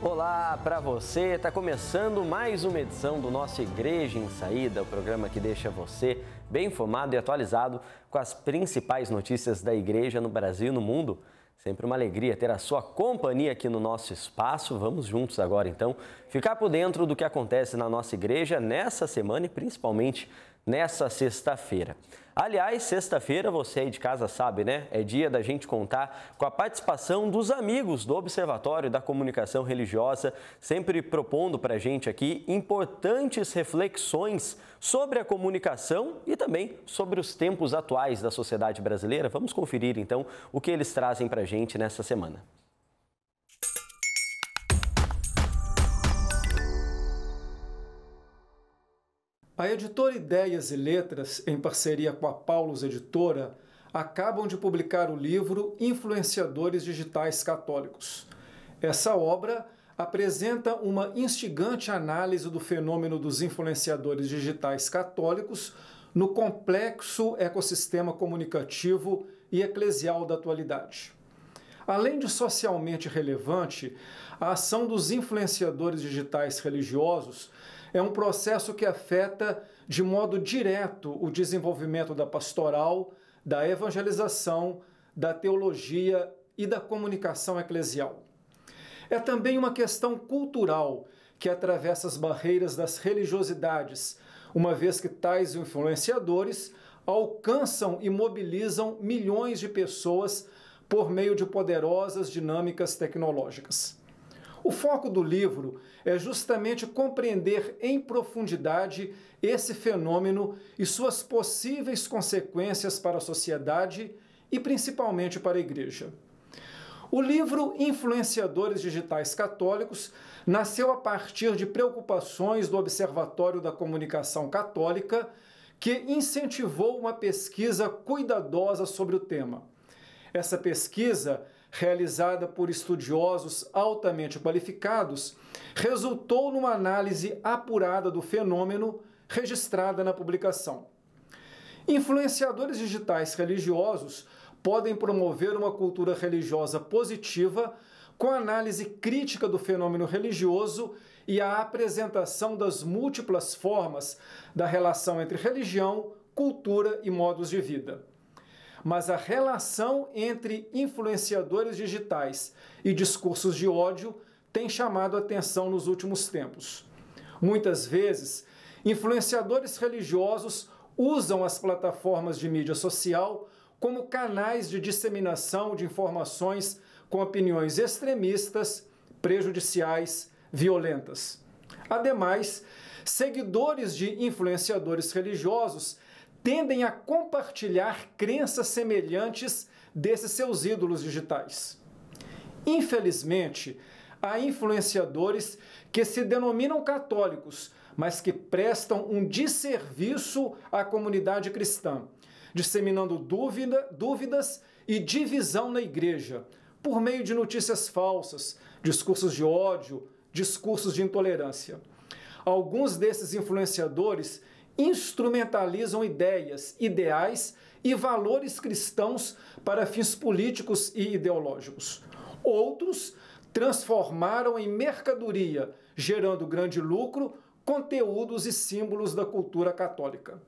Olá para você, está começando mais uma edição do nosso Igreja em Saída, o programa que deixa você bem informado e atualizado com as principais notícias da igreja no Brasil e no mundo. Sempre uma alegria ter a sua companhia aqui no nosso espaço. Vamos juntos agora então ficar por dentro do que acontece na nossa igreja nessa semana e principalmente nessa sexta-feira. Aliás, sexta-feira você aí de casa sabe, né? É dia da gente contar com a participação dos amigos do Observatório da Comunicação Religiosa, sempre propondo para a gente aqui importantes reflexões sobre a comunicação e também sobre os tempos atuais da sociedade brasileira. Vamos conferir então o que eles trazem para a gente nessa semana. A editora Ideias e Letras, em parceria com a Paulos Editora, acabam de publicar o livro Influenciadores Digitais Católicos. Essa obra apresenta uma instigante análise do fenômeno dos influenciadores digitais católicos no complexo ecossistema comunicativo e eclesial da atualidade. Além de socialmente relevante, a ação dos influenciadores digitais religiosos é um processo que afeta de modo direto o desenvolvimento da pastoral, da evangelização, da teologia e da comunicação eclesial. É também uma questão cultural que atravessa as barreiras das religiosidades, uma vez que tais influenciadores alcançam e mobilizam milhões de pessoas por meio de poderosas dinâmicas tecnológicas. O foco do livro é justamente compreender em profundidade esse fenômeno e suas possíveis consequências para a sociedade e principalmente para a igreja. O livro Influenciadores Digitais Católicos nasceu a partir de preocupações do Observatório da Comunicação Católica, que incentivou uma pesquisa cuidadosa sobre o tema. Essa pesquisa, realizada por estudiosos altamente qualificados, resultou numa análise apurada do fenômeno registrada na publicação. Influenciadores digitais religiosos podem promover uma cultura religiosa positiva com a análise crítica do fenômeno religioso e a apresentação das múltiplas formas da relação entre religião, cultura e modos de vida mas a relação entre influenciadores digitais e discursos de ódio tem chamado atenção nos últimos tempos. Muitas vezes, influenciadores religiosos usam as plataformas de mídia social como canais de disseminação de informações com opiniões extremistas, prejudiciais, violentas. Ademais, seguidores de influenciadores religiosos tendem a compartilhar crenças semelhantes desses seus ídolos digitais. Infelizmente, há influenciadores que se denominam católicos, mas que prestam um desserviço à comunidade cristã, disseminando dúvida, dúvidas e divisão na igreja, por meio de notícias falsas, discursos de ódio, discursos de intolerância. Alguns desses influenciadores instrumentalizam ideias, ideais e valores cristãos para fins políticos e ideológicos. Outros transformaram em mercadoria, gerando grande lucro, conteúdos e símbolos da cultura católica.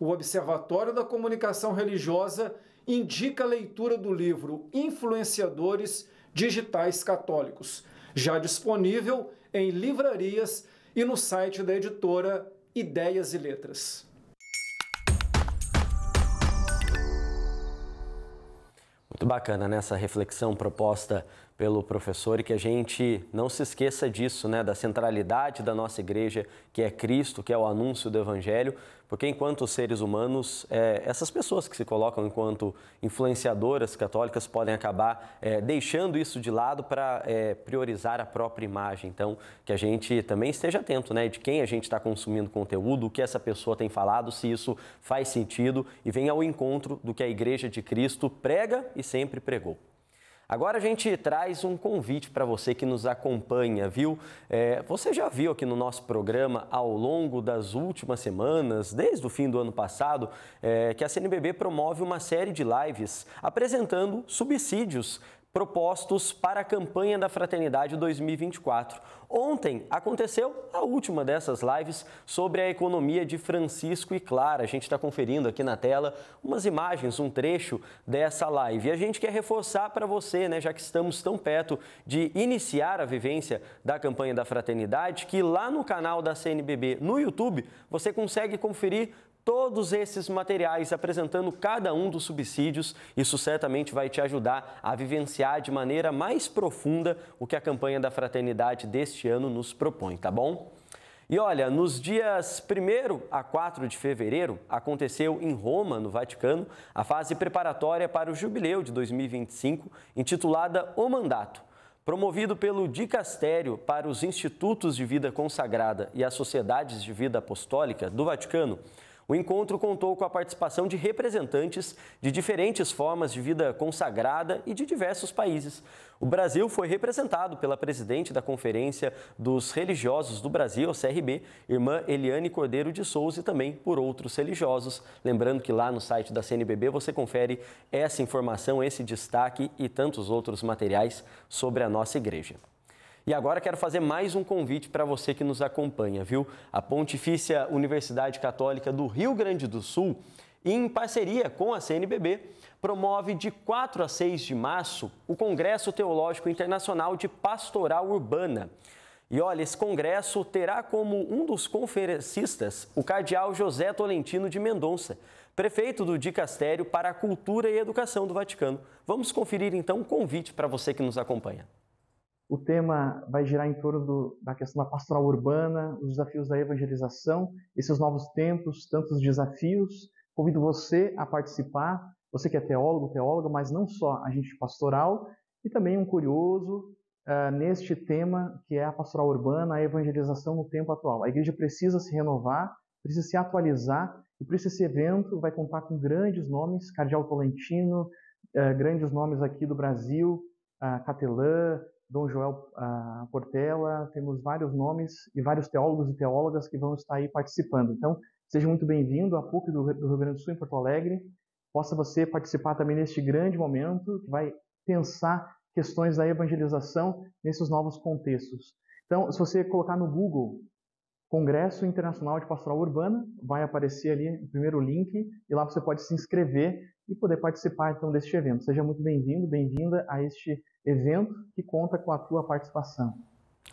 O Observatório da Comunicação Religiosa indica a leitura do livro Influenciadores Digitais Católicos, já disponível em livrarias e no site da editora Ideias e Letras. Muito bacana nessa né? reflexão proposta pelo professor e que a gente não se esqueça disso, né, da centralidade da nossa igreja, que é Cristo, que é o anúncio do Evangelho, porque enquanto seres humanos, é, essas pessoas que se colocam enquanto influenciadoras católicas podem acabar é, deixando isso de lado para é, priorizar a própria imagem. Então, que a gente também esteja atento, né, de quem a gente está consumindo conteúdo, o que essa pessoa tem falado, se isso faz sentido e vem ao encontro do que a Igreja de Cristo prega e sempre pregou. Agora a gente traz um convite para você que nos acompanha, viu? É, você já viu aqui no nosso programa ao longo das últimas semanas, desde o fim do ano passado, é, que a CNBB promove uma série de lives apresentando subsídios propostos para a campanha da Fraternidade 2024. Ontem aconteceu a última dessas lives sobre a economia de Francisco e Clara. A gente está conferindo aqui na tela umas imagens, um trecho dessa live. E a gente quer reforçar para você, né, já que estamos tão perto de iniciar a vivência da campanha da Fraternidade, que lá no canal da CNBB no YouTube você consegue conferir todos esses materiais, apresentando cada um dos subsídios. Isso certamente vai te ajudar a vivenciar de maneira mais profunda o que a campanha da fraternidade deste ano nos propõe, tá bom? E olha, nos dias 1 a 4 de fevereiro, aconteceu em Roma, no Vaticano, a fase preparatória para o jubileu de 2025, intitulada O Mandato. Promovido pelo Dicastério para os Institutos de Vida Consagrada e as Sociedades de Vida Apostólica do Vaticano, o encontro contou com a participação de representantes de diferentes formas de vida consagrada e de diversos países. O Brasil foi representado pela presidente da Conferência dos Religiosos do Brasil, CRB, irmã Eliane Cordeiro de Souza, e também por outros religiosos. Lembrando que lá no site da CNBB você confere essa informação, esse destaque e tantos outros materiais sobre a nossa igreja. E agora quero fazer mais um convite para você que nos acompanha, viu? A Pontifícia Universidade Católica do Rio Grande do Sul, em parceria com a CNBB, promove de 4 a 6 de março o Congresso Teológico Internacional de Pastoral Urbana. E olha, esse congresso terá como um dos conferencistas o cardeal José Tolentino de Mendonça, prefeito do Dicastério para a Cultura e Educação do Vaticano. Vamos conferir então o um convite para você que nos acompanha. O tema vai girar em torno do, da questão da pastoral urbana, os desafios da evangelização, esses novos tempos, tantos desafios. Convido você a participar, você que é teólogo, teóloga, mas não só agente pastoral, e também um curioso uh, neste tema que é a pastoral urbana, a evangelização no tempo atual. A igreja precisa se renovar, precisa se atualizar, e por isso esse evento vai contar com grandes nomes, Cardeal Tolentino, uh, grandes nomes aqui do Brasil, uh, Catelã, Dom Joel ah, Portela, temos vários nomes e vários teólogos e teólogas que vão estar aí participando. Então, seja muito bem-vindo à PUC do, do Rio Grande do Sul, em Porto Alegre. Possa você participar também neste grande momento que vai pensar questões da evangelização nesses novos contextos. Então, se você colocar no Google Congresso Internacional de Pastoral Urbana, vai aparecer ali o primeiro link e lá você pode se inscrever e poder participar então deste evento. Seja muito bem-vindo, bem-vinda a este evento que conta com a tua participação.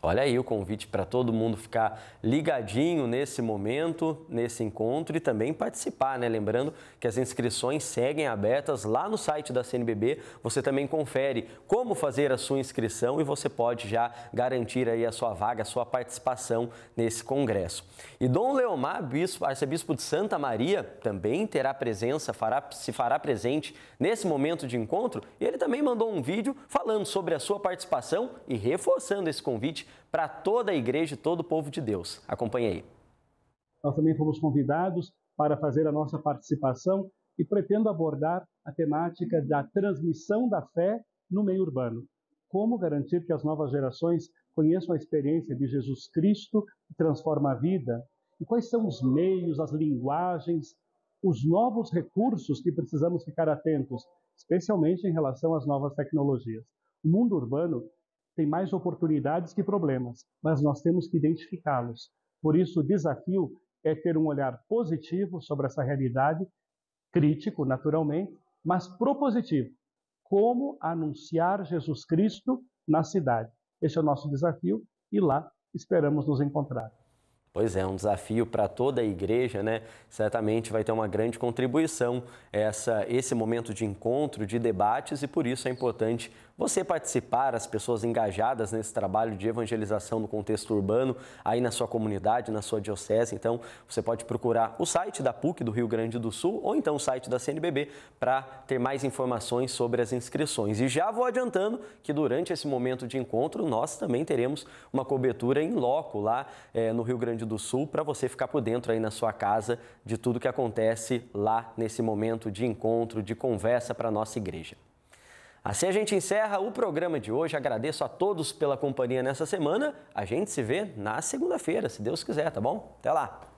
Olha aí o convite para todo mundo ficar ligadinho nesse momento, nesse encontro e também participar, né? Lembrando que as inscrições seguem abertas lá no site da CNBB. Você também confere como fazer a sua inscrição e você pode já garantir aí a sua vaga, a sua participação nesse congresso. E Dom Leomar, bispo, arcebispo de Santa Maria, também terá presença, fará, se fará presente nesse momento de encontro. E ele também mandou um vídeo falando sobre a sua participação e reforçando esse convite para toda a igreja e todo o povo de Deus. Acompanhe aí. Nós também fomos convidados para fazer a nossa participação e pretendo abordar a temática da transmissão da fé no meio urbano. Como garantir que as novas gerações conheçam a experiência de Jesus Cristo que transforma a vida? E quais são os meios, as linguagens, os novos recursos que precisamos ficar atentos, especialmente em relação às novas tecnologias? O mundo urbano tem mais oportunidades que problemas, mas nós temos que identificá-los. Por isso, o desafio é ter um olhar positivo sobre essa realidade, crítico, naturalmente, mas propositivo. Como anunciar Jesus Cristo na cidade? Este é o nosso desafio e lá esperamos nos encontrar. Pois é, um desafio para toda a igreja, né? Certamente vai ter uma grande contribuição essa, esse momento de encontro, de debates, e por isso é importante você participar, as pessoas engajadas nesse trabalho de evangelização no contexto urbano, aí na sua comunidade, na sua diocese, então você pode procurar o site da PUC do Rio Grande do Sul ou então o site da CNBB para ter mais informações sobre as inscrições. E já vou adiantando que durante esse momento de encontro nós também teremos uma cobertura em loco lá eh, no Rio Grande do Sul para você ficar por dentro aí na sua casa de tudo que acontece lá nesse momento de encontro, de conversa para a nossa igreja. Assim a gente encerra o programa de hoje. Agradeço a todos pela companhia nessa semana. A gente se vê na segunda-feira, se Deus quiser, tá bom? Até lá!